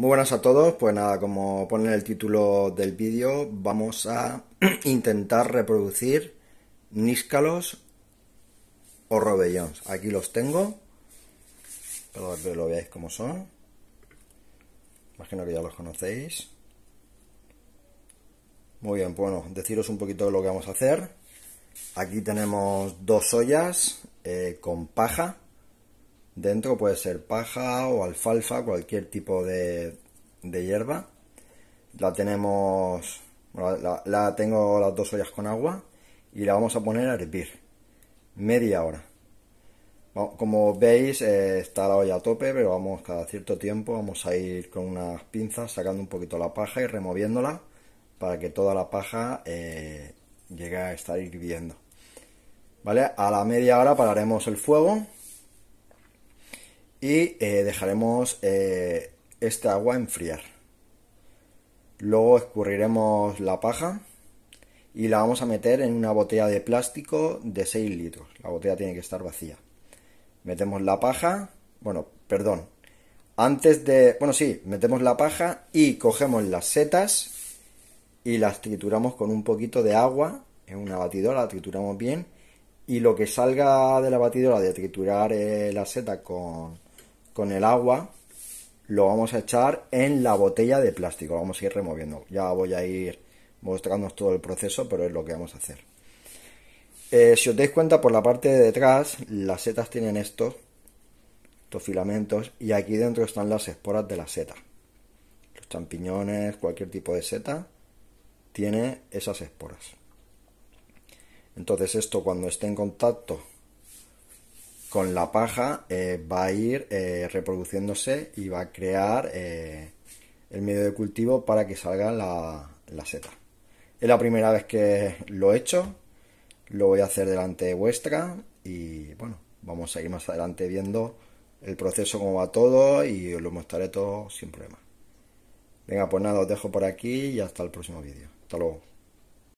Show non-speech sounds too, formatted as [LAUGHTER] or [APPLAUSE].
Muy buenas a todos, pues nada, como pone el título del vídeo, vamos a [CLEARS THROAT] intentar reproducir níscalos o robellons. Aquí los tengo, para que lo veáis como son. Imagino que ya los conocéis. Muy bien, pues bueno, deciros un poquito de lo que vamos a hacer. Aquí tenemos dos ollas eh, con paja Dentro puede ser paja o alfalfa, cualquier tipo de, hierba. La tenemos, la, tengo las dos ollas con agua y la vamos a poner a hervir media hora. Como veis, eh, está la olla a tope, pero vamos cada cierto tiempo vamos a ir con unas pinzas sacando un poquito la paja y removiéndola para que toda la paja eh, llegue a estar hirviendo. ¿Vale? A la media hora pararemos el fuego y eh, dejaremos este esta agua enfriar. Luego escurriremos la paja y la vamos a meter en una botella de plástico de 6 litros. La botella tiene que estar vacía. Metemos la paja, bueno, perdón. Antes de, bueno, sí, metemos la paja y cogemos las setas y las trituramos con un poquito de agua en una batidora, la trituramos bien y lo que salga de la batidora de triturar eh, la seta con, con el agua lo vamos a echar en la botella de plástico. vamos a ir removiendo. Ya voy a ir mostrándonos todo el proceso, pero es lo que vamos a hacer. Eh, si os dais cuenta, por la parte de detrás, las setas tienen estos, estos filamentos, y aquí dentro están las esporas de la seta. Los champiñones, cualquier tipo de seta, tiene esas esporas. Entonces esto cuando esté en contacto con la paja eh, va a ir eh, reproduciéndose y va a crear eh, el medio de cultivo para que salga la, seta. Es la primera vez que lo he hecho, lo voy a hacer delante de vuestra y bueno, vamos a ir más adelante viendo el proceso como va todo y os lo mostraré todo sin problema. Venga, pues nada, os dejo por aquí y hasta el próximo vídeo. Hasta luego.